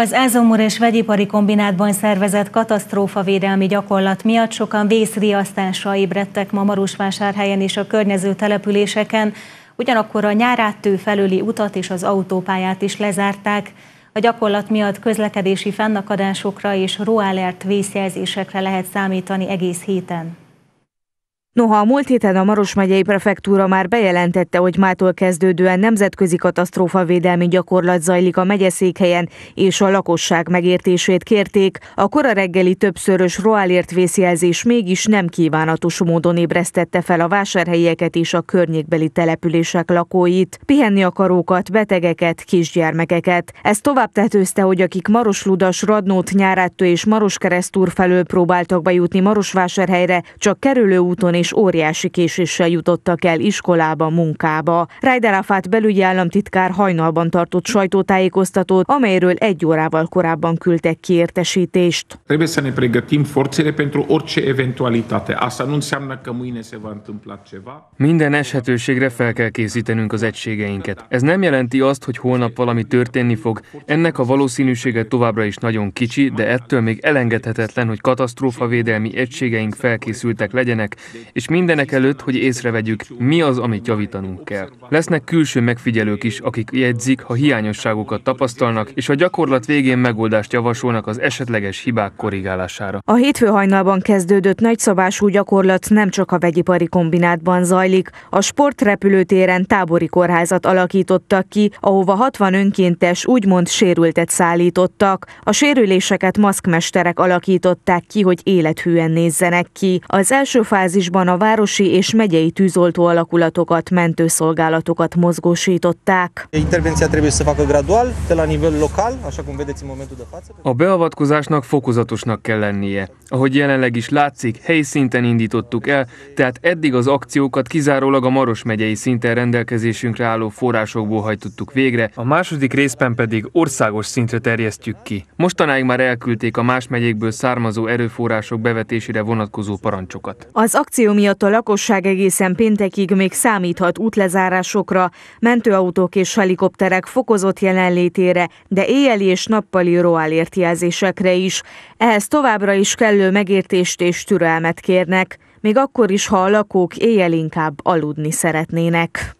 Az Ázomor és Vegyipari Kombinátban szervezett katasztrófavédelmi gyakorlat miatt sokan vészriasztásra ébredtek ma Marosvásárhelyen és a környező településeken, ugyanakkor a nyárátő felüli utat és az autópályát is lezárták. A gyakorlat miatt közlekedési fennakadásokra és roalert vészjelzésekre lehet számítani egész héten. Noha a múlt héten a Maros megyei prefektúra már bejelentette, hogy mától kezdődően nemzetközi katasztrófavédelmi gyakorlat zajlik a megyeszékhelyen, és a lakosság megértését kérték, a kora reggeli többszörös roálért vészjelzés mégis nem kívánatos módon ébresztette fel a vásárhelyeket és a környékbeli települések lakóit, pihenni akarókat, betegeket, kisgyermekeket. Ez tovább tetőzte, hogy akik Marosludas, Radnót, Nyárátő és Maroskeresztúr felől próbáltak bejutni Marosvásárhelyre, csak kerülő úton és és óriási késéssel jutottak el iskolába, munkába. Ryder Afát belügyi államtitkár hajnalban tartott sajtótájékoztatót, amelyről egy órával korábban küldtek ki értesítést. Minden eshetőségre fel kell készítenünk az egységeinket. Ez nem jelenti azt, hogy holnap valami történni fog. Ennek a valószínűsége továbbra is nagyon kicsi, de ettől még elengedhetetlen, hogy katasztrófavédelmi egységeink felkészültek legyenek, és mindenek előtt, hogy észrevegyük, mi az, amit javítanunk kell. Lesznek külső megfigyelők is, akik jegyzik, ha hiányosságokat tapasztalnak, és a gyakorlat végén megoldást javasolnak az esetleges hibák korrigálására. A hétfő hajnalban kezdődött nagyszabású gyakorlat nem csak a vegyipari kombinátban zajlik. A sportrepülőtéren tábori kórházat alakítottak ki, ahova 60 önkéntes úgymond sérültet szállítottak. A sérüléseket maszkmesterek alakították ki, hogy élethűen nézzenek ki. Az első fázisban Szombatban a városi és megyei tűzoltó alakulatokat, mentőszolgálatokat mozgósították. A beavatkozásnak fokozatosnak kell lennie. Ahogy jelenleg is látszik, helyi szinten indítottuk el, tehát eddig az akciókat kizárólag a Maros megyei szinten rendelkezésünkre álló forrásokból hajtottuk végre, a második részben pedig országos szintre terjesztjük ki. Mostanáig már elküldték a más megyékből származó erőforrások bevetésére vonatkozó parancsokat. Az akció erőszació miatt a lakosság egészen péntekig még számíthat útlezárásokra, mentőautók és helikopterek fokozott jelenlétére, de éjjeli és nappali roálért jelzésekre is. Ehhez továbbra is kellő megértést és türelmet kérnek, még akkor is, ha a lakók éjjel inkább aludni szeretnének.